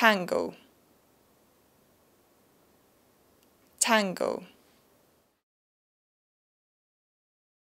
tango tango